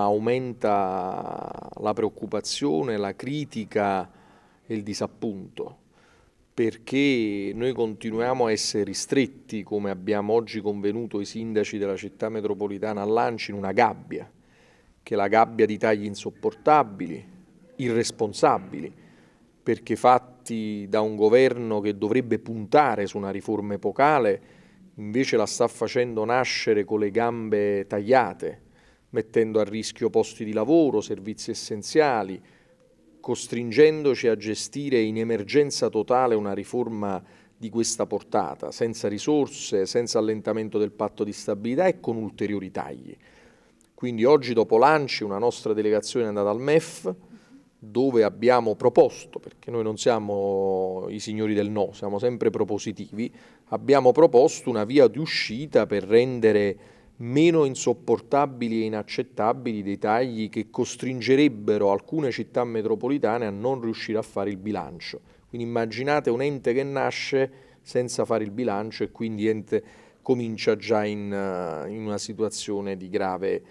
Aumenta la preoccupazione, la critica e il disappunto perché noi continuiamo a essere ristretti, come abbiamo oggi convenuto i sindaci della città metropolitana a all'Anci, in una gabbia, che è la gabbia di tagli insopportabili, irresponsabili, perché fatti da un governo che dovrebbe puntare su una riforma epocale, invece la sta facendo nascere con le gambe tagliate, mettendo a rischio posti di lavoro, servizi essenziali, costringendoci a gestire in emergenza totale una riforma di questa portata, senza risorse, senza allentamento del patto di stabilità e con ulteriori tagli. Quindi oggi dopo Lanci una nostra delegazione è andata al MEF, dove abbiamo proposto, perché noi non siamo i signori del no, siamo sempre propositivi, abbiamo proposto una via di uscita per rendere meno insopportabili e inaccettabili dei tagli che costringerebbero alcune città metropolitane a non riuscire a fare il bilancio. Quindi immaginate un ente che nasce senza fare il bilancio e quindi ente comincia già in, eh, in una situazione di grave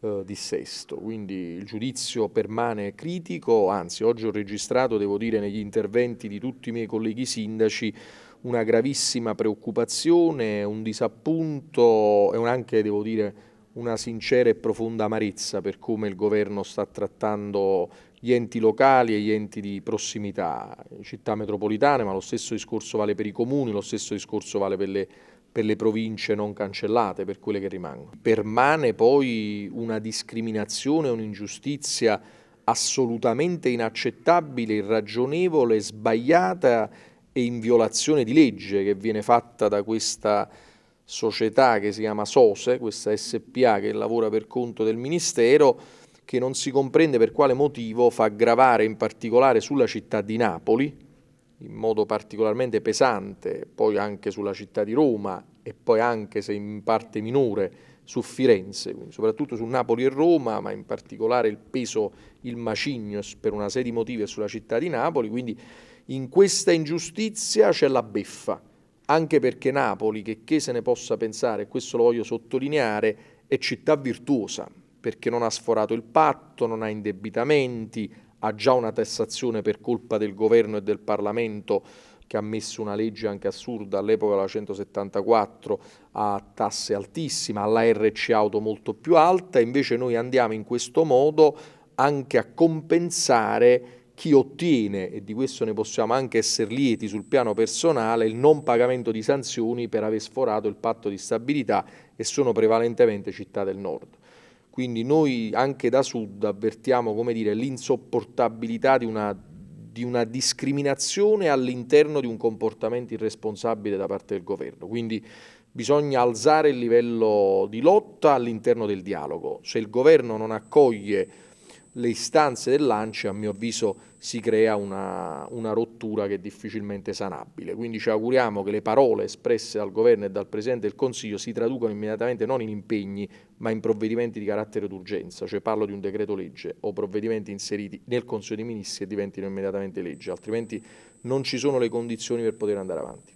eh, dissesto, quindi il giudizio permane critico, anzi oggi ho registrato, devo dire, negli interventi di tutti i miei colleghi sindaci una gravissima preoccupazione, un disappunto e anche, devo dire, una sincera e profonda amarezza per come il governo sta trattando gli enti locali e gli enti di prossimità, città metropolitane, ma lo stesso discorso vale per i comuni, lo stesso discorso vale per le per le province non cancellate, per quelle che rimangono. Permane poi una discriminazione, un'ingiustizia assolutamente inaccettabile, irragionevole, sbagliata e in violazione di legge che viene fatta da questa società che si chiama SOSE, questa SPA che lavora per conto del Ministero, che non si comprende per quale motivo fa gravare in particolare sulla città di Napoli, in modo particolarmente pesante, poi anche sulla città di Roma e poi anche se in parte minore su Firenze, soprattutto su Napoli e Roma, ma in particolare il peso, il macigno per una serie di motivi è sulla città di Napoli, quindi in questa ingiustizia c'è la beffa, anche perché Napoli, che, che se ne possa pensare, questo lo voglio sottolineare, è città virtuosa, perché non ha sforato il patto, non ha indebitamenti, ha già una tassazione per colpa del governo e del Parlamento che ha messo una legge anche assurda, all'epoca la 174, a tasse altissime, alla RC auto molto più alta, invece noi andiamo in questo modo anche a compensare chi ottiene, e di questo ne possiamo anche essere lieti sul piano personale, il non pagamento di sanzioni per aver sforato il patto di stabilità e sono prevalentemente città del nord. Quindi noi anche da sud avvertiamo l'insopportabilità di una, di una discriminazione all'interno di un comportamento irresponsabile da parte del governo. Quindi bisogna alzare il livello di lotta all'interno del dialogo. Se il governo non accoglie le istanze del lancio, a mio avviso si crea una, una, rottura che è difficilmente sanabile. Quindi ci auguriamo che le parole espresse dal governo e dal Presidente del Consiglio si traducano immediatamente non in impegni ma in provvedimenti di carattere d'urgenza, cioè parlo di un decreto legge o provvedimenti inseriti nel Consiglio dei Ministri e diventino immediatamente legge, altrimenti non ci sono le condizioni per poter andare avanti.